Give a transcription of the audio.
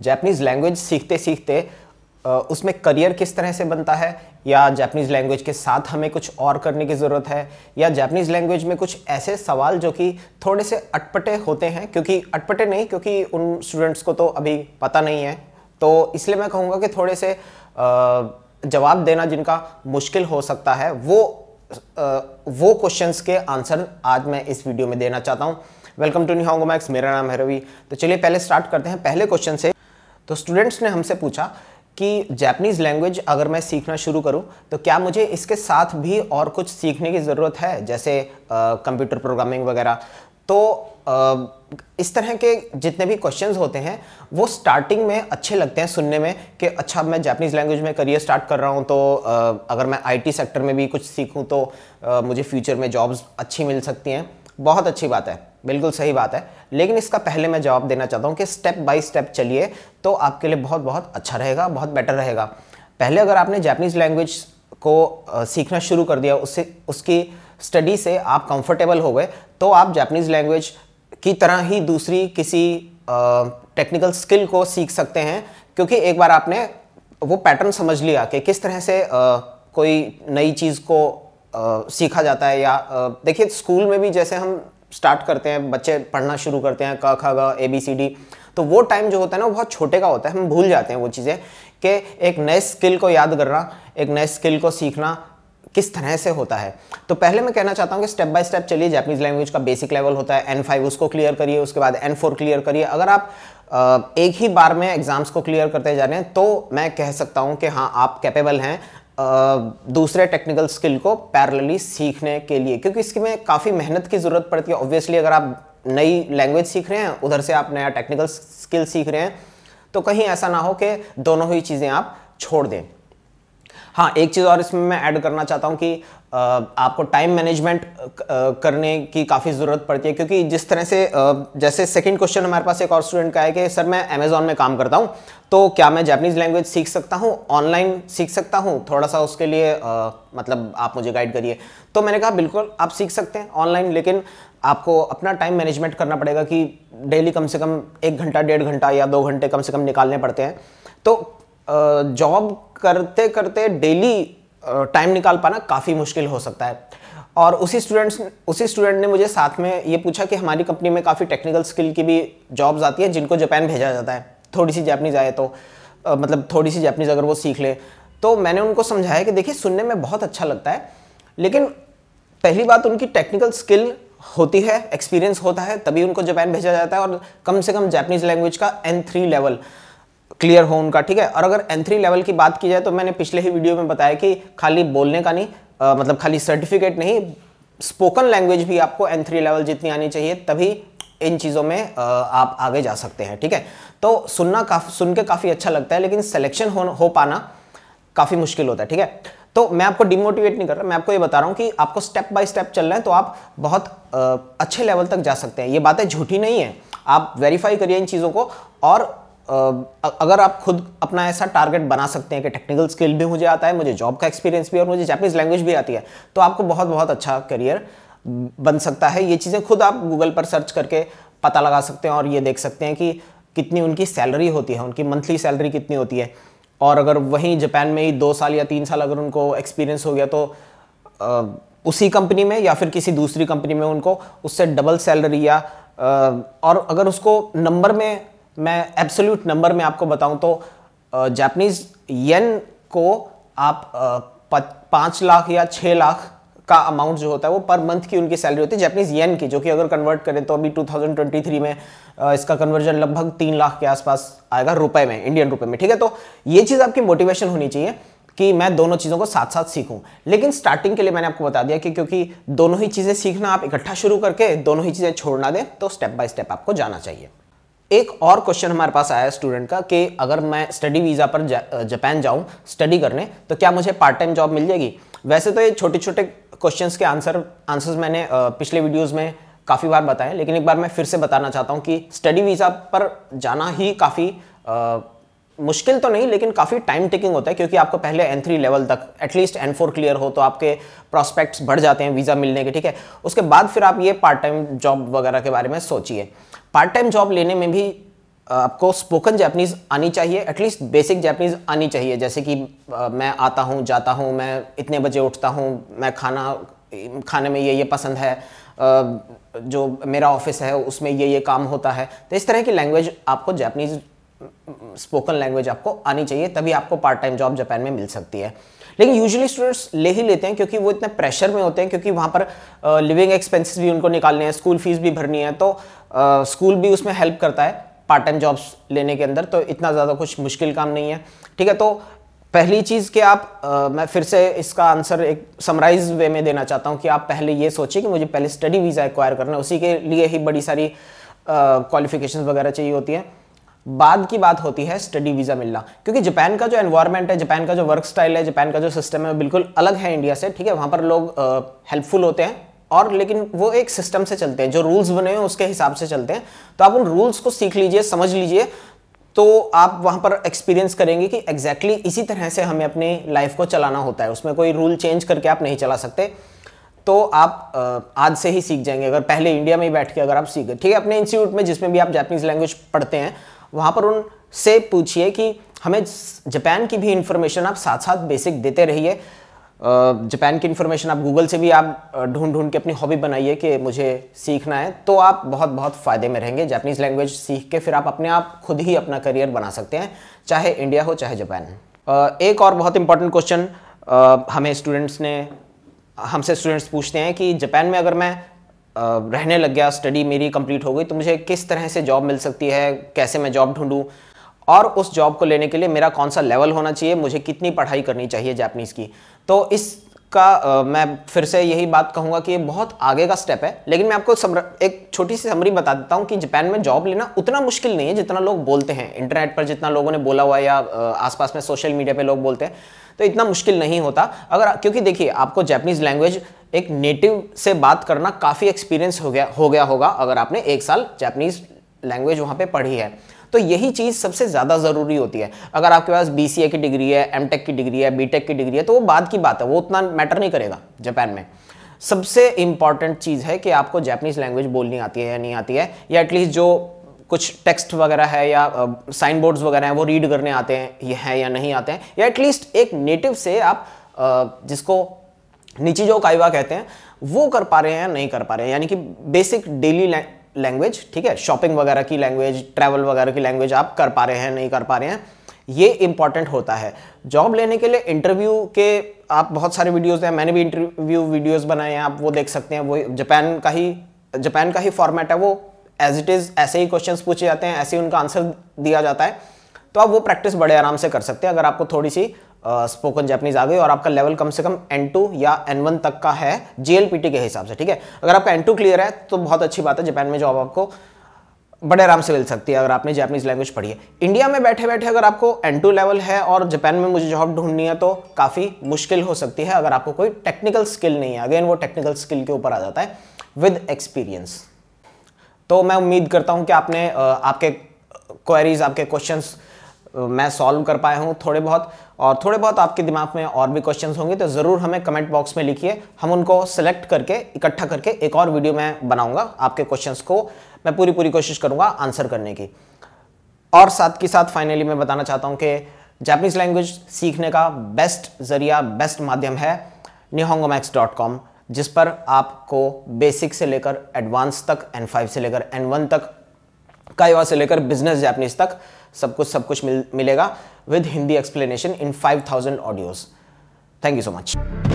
Japanese language सीखते सीखते उसमें करियर किस तरह से बनता है या जैपनीज़ लैंग्वेज के साथ हमें कुछ और करने की ज़रूरत है या जैपनीज़ लैंग्वेज में कुछ ऐसे सवाल जो कि थोड़े से अटपटे होते हैं क्योंकि अटपटे नहीं क्योंकि उन स्टूडेंट्स को तो अभी पता नहीं है तो इसलिए मैं कहूँगा कि थोड़े से जवाब देना जिनका मुश्किल हो सकता है वो वो क्वेश्चंस के आंसर आज मैं इस वीडियो में देना चाहता हूँ welcome to Nihongo Max मेरा नाम है रवि तो चलिए पहले स्टार्ट करते हैं पहले क्वेश्चन से तो स्टूडेंट्स ने हमसे पूछा कि जैपनीज़ लैंग्वेज अगर मैं सीखना शुरू करूं तो क्या मुझे इसके साथ भी और कुछ सीखने की ज़रूरत है जैसे कंप्यूटर प्रोग्रामिंग वगैरह तो आ, इस तरह के जितने भी क्वेश्चंस होते हैं वो स्टार्टिंग में अच्छे लगते हैं सुनने में कि अच्छा मैं जैपनीज़ लैंग्वेज में करियर स्टार्ट कर रहा हूँ तो आ, अगर मैं आईटी सेक्टर में भी कुछ सीखूँ तो आ, मुझे फ्यूचर में जॉब्स अच्छी मिल सकती हैं बहुत अच्छी बात है बिल्कुल सही बात है लेकिन इसका पहले मैं जवाब देना चाहता हूँ कि स्टेप बाय स्टेप चलिए तो आपके लिए बहुत बहुत अच्छा रहेगा बहुत बेटर रहेगा पहले अगर आपने जैपनीज़ लैंग्वेज को सीखना शुरू कर दिया उससे उसकी स्टडी से आप कंफर्टेबल हो गए तो आप जापनीज़ लैंग्वेज की तरह ही दूसरी किसी टेक्निकल स्किल को सीख सकते हैं क्योंकि एक बार आपने वो पैटर्न समझ लिया कि किस तरह से आ, कोई नई चीज़ को आ, सीखा जाता है या देखिए स्कूल में भी जैसे हम स्टार्ट करते हैं बच्चे पढ़ना शुरू करते हैं क ख ग ए बी सी डी तो वो टाइम जो होता है ना वो बहुत छोटे का होता है हम भूल जाते हैं वो चीज़ें कि एक नए स्किल को याद करना एक नए स्किल को सीखना किस तरह से होता है तो पहले मैं कहना चाहता हूँ कि स्टेप बाय स्टेप चलिए जैपनीज लैंग्वेज का बेसिक लेवल होता है एन फाइव उसको क्लियर करिए उसके बाद एन फोर क्लियर करिए अगर आप एक ही बार में एग्ज़ाम्स को क्लियर करते जा रहे हैं तो मैं कह सकता हूँ कि हाँ आप कैपेबल हैं दूसरे टेक्निकल स्किल को पैरेलली सीखने के लिए क्योंकि इसमें काफ़ी मेहनत की ज़रूरत पड़ती है ऑब्वियसली अगर आप नई लैंग्वेज सीख रहे हैं उधर से आप नया टेक्निकल स्किल सीख रहे हैं तो कहीं ऐसा ना हो कि दोनों ही चीज़ें आप छोड़ दें हाँ एक चीज़ और इसमें मैं ऐड करना चाहता हूँ कि आपको टाइम मैनेजमेंट करने की काफ़ी ज़रूरत पड़ती है क्योंकि जिस तरह से जैसे सेकंड क्वेश्चन हमारे पास एक और स्टूडेंट का है कि सर मैं अमेज़ॉन में काम करता हूँ तो क्या मैं जैपनीज़ लैंग्वेज सीख सकता हूँ ऑनलाइन सीख सकता हूँ थोड़ा सा उसके लिए आ, मतलब आप मुझे गाइड करिए तो मैंने कहा बिल्कुल आप सीख सकते हैं ऑनलाइन लेकिन आपको अपना टाइम मैनेजमेंट करना पड़ेगा कि डेली कम से कम एक घंटा डेढ़ घंटा या दो घंटे कम से कम निकालने पड़ते हैं तो जॉब करते करते डेली टाइम निकाल पाना काफ़ी मुश्किल हो सकता है और उसी स्टूडेंट्स उसी स्टूडेंट ने मुझे साथ में ये पूछा कि हमारी कंपनी में काफ़ी टेक्निकल स्किल की भी जॉब्स आती है जिनको जापान भेजा जाता है थोड़ी सी जापनीज आए तो आ, मतलब थोड़ी सी जैपनीज़ अगर वो सीख ले तो मैंने उनको समझाया कि देखिए सुनने में बहुत अच्छा लगता है लेकिन पहली बात उनकी टेक्निकल स्किल होती है एक्सपीरियंस होता है तभी उनको जापान भेजा जाता है और कम से कम जैपनीज़ लैंग्वेज का एन थ्री लेवल क्लियर हो उनका ठीक है और अगर एन थ्री लेवल की बात की जाए तो मैंने पिछले ही वीडियो में बताया कि खाली बोलने का नहीं आ, मतलब खाली सर्टिफिकेट नहीं स्पोकन लैंग्वेज भी आपको एन थ्री लेवल जितनी आनी चाहिए तभी इन चीज़ों में आप आगे जा सकते हैं ठीक है तो सुनना काफ सुन के काफ़ी अच्छा लगता है लेकिन सिलेक्शन हो, हो पाना काफ़ी मुश्किल होता है ठीक है तो मैं आपको डिमोटिवेट नहीं कर रहा मैं आपको ये बता रहा हूँ कि आपको स्टेप बाय स्टेप चल रहे हैं तो आप बहुत आ, अच्छे लेवल तक जा सकते हैं ये बातें झूठी नहीं है आप वेरीफाई करिए इन चीज़ों को और अगर आप खुद अपना ऐसा टारगेट बना सकते हैं कि टेक्निकल स्किल भी मुझे आता है मुझे जॉब का एक्सपीरियंस भी और मुझे जापानीज़ लैंग्वेज भी आती है तो आपको बहुत बहुत अच्छा करियर बन सकता है ये चीज़ें खुद आप गूगल पर सर्च करके पता लगा सकते हैं और ये देख सकते हैं कि कितनी उनकी सैलरी होती है उनकी मंथली सैलरी कितनी होती है और अगर वहीं जापान में ही दो साल या तीन साल अगर उनको एक्सपीरियंस हो गया तो आ, उसी कंपनी में या फिर किसी दूसरी कंपनी में उनको उससे डबल सैलरी या आ, और अगर उसको नंबर में मैं एब्सोल्यूट नंबर में आपको बताऊं तो जापानीज येन को आप पाँच लाख या छः लाख का अमाउंट जो होता है वो पर मंथ की उनकी सैलरी होती है जैपनीज येन की जो कि अगर कन्वर्ट करें तो अभी 2023 में इसका कन्वर्जन लगभग तीन लाख के आसपास आएगा रुपए में इंडियन रुपए में ठीक है तो ये चीज़ आपकी मोटिवेशन होनी चाहिए कि मैं दोनों चीज़ों को साथ साथ सीखूं लेकिन स्टार्टिंग के लिए मैंने आपको बता दिया कि क्योंकि दोनों ही चीज़ें सीखना आप इकट्ठा शुरू करके दोनों ही चीज़ें छोड़ना दें तो स्टेप बाय स्टेप आपको जाना चाहिए एक और क्वेश्चन हमारे पास आया स्टूडेंट का कि अगर मैं स्टडी वीज़ा पर जापान जाऊं स्टडी करने तो क्या मुझे पार्ट टाइम जॉब मिल जाएगी वैसे तो ये छोटे छोटे क्वेश्चंस के आंसर आंसर्स मैंने पिछले वीडियोस में काफ़ी बार बताए लेकिन एक बार मैं फिर से बताना चाहता हूँ कि स्टडी वीज़ा पर जाना ही काफ़ी मुश्किल तो नहीं लेकिन काफ़ी टाइम टेकिंग होता है क्योंकि आपको पहले एन थ्री लेवल तक एटलीस्ट एन फोर क्लियर हो तो आपके प्रॉस्पेक्ट्स बढ़ जाते हैं वीज़ा मिलने के ठीक है उसके बाद फिर आप ये पार्ट टाइम जॉब वगैरह के बारे में सोचिए पार्ट टाइम जॉब लेने में भी आपको स्पोकन जैपनीज़ आनी चाहिए एटलीस्ट बेसिक जैपनीज़ आनी चाहिए जैसे कि मैं आता हूँ जाता हूँ मैं इतने बजे उठता हूँ मैं खाना खाने में ये ये पसंद है जो मेरा ऑफिस है उसमें ये ये काम होता है तो इस तरह की लैंग्वेज आपको जैपनीज़ स्पोकन लैंग्वेज आपको आनी चाहिए तभी आपको पार्ट टाइम जॉब जापान में मिल सकती है लेकिन यूजुअली स्टूडेंट्स ले ही लेते हैं क्योंकि वो इतने प्रेशर में होते हैं क्योंकि वहाँ पर लिविंग uh, एक्सपेंसेस भी उनको निकालने हैं स्कूल फीस भी भरनी है तो स्कूल uh, भी उसमें हेल्प करता है पार्ट टाइम जॉब्स लेने के अंदर तो इतना ज़्यादा कुछ मुश्किल काम नहीं है ठीक है तो पहली चीज़ कि आप uh, मैं फिर से इसका आंसर एक समराइज वे में देना चाहता हूँ कि आप पहले ये सोचिए कि मुझे पहले स्टडी वीज़ा एक्वायर करना है उसी के लिए ही बड़ी सारी क्वालिफिकेशन वगैरह चाहिए होती हैं बाद की बात होती है स्टडी वीज़ा मिलना क्योंकि जापान का जो एनवायरनमेंट है जापान का जो वर्क स्टाइल है जापान का जो सिस्टम है बिल्कुल अलग है इंडिया से ठीक है वहां पर लोग हेल्पफुल होते हैं और लेकिन वो एक सिस्टम से चलते हैं जो रूल्स बने हुए उसके हिसाब से चलते हैं तो आप उन रूल्स को सीख लीजिए समझ लीजिए तो आप वहां पर एक्सपीरियंस करेंगे कि एग्जैक्टली exactly इसी तरह से हमें अपनी लाइफ को चलाना होता है उसमें कोई रूल चेंज करके आप नहीं चला सकते तो आप आज से ही सीख जाएंगे अगर पहले इंडिया में ही बैठ के अगर आप सीख गए ठीक है अपने इंस्टीट्यूट में जिसमें भी आप जापानीज लैंग्वेज पढ़ते हैं वहाँ पर उनसे पूछिए कि हमें जापान की भी इन्फॉर्मेशन आप साथ साथ बेसिक देते रहिए जापान की इन्फॉर्मेशन आप गूगल से भी आप ढूंढ ढूंढ के अपनी हॉबी बनाइए कि मुझे सीखना है तो आप बहुत बहुत फ़ायदे में रहेंगे जापानीज़ लैंग्वेज सीख के फिर आप अपने आप खुद ही अपना करियर बना सकते हैं चाहे इंडिया हो चाहे जापान एक और बहुत इंपॉर्टेंट क्वेश्चन हमें स्टूडेंट्स ने हमसे स्टूडेंट्स पूछते हैं कि जापान में अगर मैं रहने लग गया स्टडी मेरी कंप्लीट हो गई तो मुझे किस तरह से जॉब मिल सकती है कैसे मैं जॉब ढूंढूं और उस जॉब को लेने के लिए मेरा कौन सा लेवल होना चाहिए मुझे कितनी पढ़ाई करनी चाहिए जापनीज़ की तो इसका मैं फिर से यही बात कहूँगा कि ये बहुत आगे का स्टेप है लेकिन मैं आपको सम्र, एक छोटी सी समरी बता देता हूँ कि जापान में जॉब लेना उतना मुश्किल नहीं है जितना लोग बोलते हैं इंटरनेट पर जितना लोगों ने बोला हुआ है या आसपास में सोशल मीडिया पर लोग बोलते हैं तो इतना मुश्किल नहीं होता अगर क्योंकि देखिए आपको जैपनीज़ लैंग्वेज एक नेटिव से बात करना काफ़ी एक्सपीरियंस हो गया हो गया होगा अगर आपने एक साल जैपनीज़ लैंग्वेज वहाँ पे पढ़ी है तो यही चीज़ सबसे ज़्यादा ज़रूरी होती है अगर आपके पास बी की डिग्री है एम की डिग्री है बी की डिग्री है तो वो बाद की बात है वो उतना मैटर नहीं करेगा जापान में सबसे इम्पॉर्टेंट चीज़ है कि आपको जैपनीज़ लैंग्वेज बोलनी आती है या नहीं आती है या एटलीस्ट जो कुछ टेक्स्ट वगैरह है या साइन बोर्ड्स वगैरह हैं वो रीड करने आते हैं ये हैं या नहीं आते हैं या एटलीस्ट एक नेटिव से आप जिसको नीचे जो काइवा कहते हैं वो कर पा रहे हैं या नहीं कर पा रहे हैं यानी कि बेसिक डेली लैंग्वेज ठीक है शॉपिंग वगैरह की लैंग्वेज ट्रैवल वगैरह की लैंग्वेज आप कर पा रहे हैं नहीं कर पा रहे हैं ये इंपॉर्टेंट होता है जॉब लेने के लिए इंटरव्यू के आप बहुत सारे वीडियोस हैं मैंने भी इंटरव्यू वीडियोस बनाए हैं आप वो देख सकते हैं वो जापान का ही जापान का ही फॉर्मेट है वो एज इट इज़ ऐसे ही क्वेश्चंस पूछे जाते हैं ऐसे ही उनका आंसर दिया जाता है तो आप वो प्रैक्टिस बड़े आराम से कर सकते हैं अगर आपको थोड़ी सी स्पोकन जापनीज आ गई और आपका लेवल कम से कम N2 या N1 तक का है टी के हिसाब से ठीक है अगर आपका N2 क्लियर है तो बहुत अच्छी बात है जापान में जॉब आपको बड़े आराम से मिल सकती है अगर आपने जैपनीज लैंग्वेज पढ़ी है इंडिया में बैठे बैठे अगर आपको N2 लेवल है और जापान में मुझे जॉब ढूंढनी है तो काफ़ी मुश्किल हो सकती है अगर आपको कोई टेक्निकल स्किल नहीं है अगेन वो टेक्निकल स्किल के ऊपर आ जाता है विद एक्सपीरियंस तो मैं उम्मीद करता हूँ कि आपने आपके क्वेरीज आपके क्वेश्चंस मैं सॉल्व कर पाया हूँ थोड़े बहुत और थोड़े बहुत आपके दिमाग में और भी क्वेश्चन होंगे तो ज़रूर हमें कमेंट बॉक्स में लिखिए हम उनको सेलेक्ट करके इकट्ठा करके एक और वीडियो में बनाऊँगा आपके क्वेश्चन को मैं पूरी पूरी कोशिश करूँगा आंसर करने की और साथ के साथ फाइनली मैं बताना चाहता हूँ कि जापनीज़ लैंग्वेज सीखने का बेस्ट ज़रिया बेस्ट माध्यम है निहोंगोमैक्स डॉट कॉम जिस पर आपको बेसिक से लेकर एडवांस तक एन फाइव से लेकर एन वन तक काइवा से लेकर बिजनेस जैपनीज तक सब कुछ सब कुछ मिल, मिलेगा with Hindi explanation in 5000 audios thank you so much